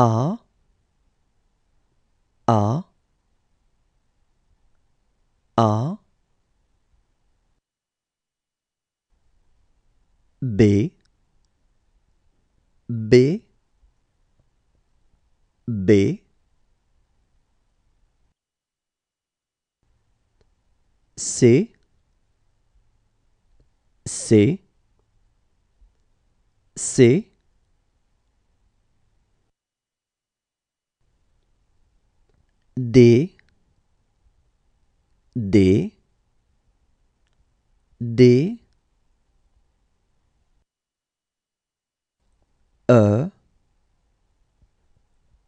A A A B B B C C C D D D E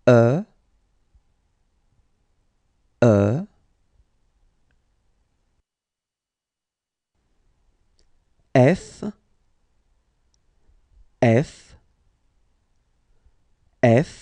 E E F F F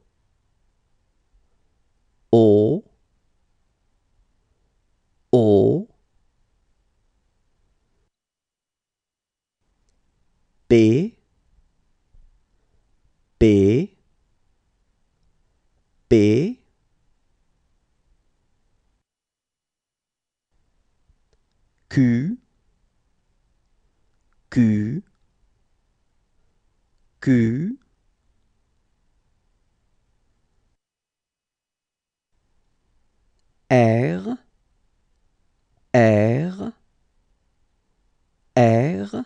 B B B Q Q Q R R R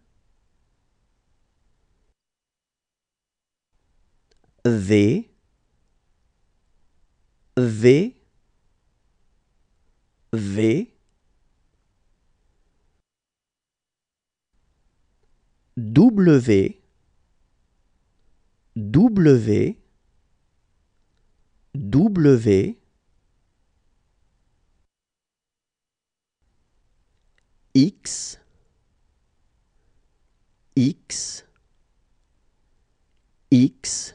V V V W W W X X X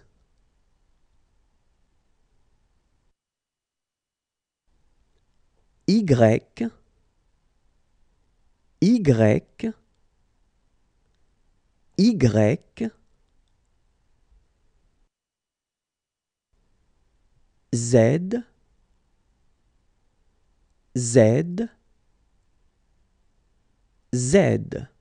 Y, Y, Y, Z, Z, Z.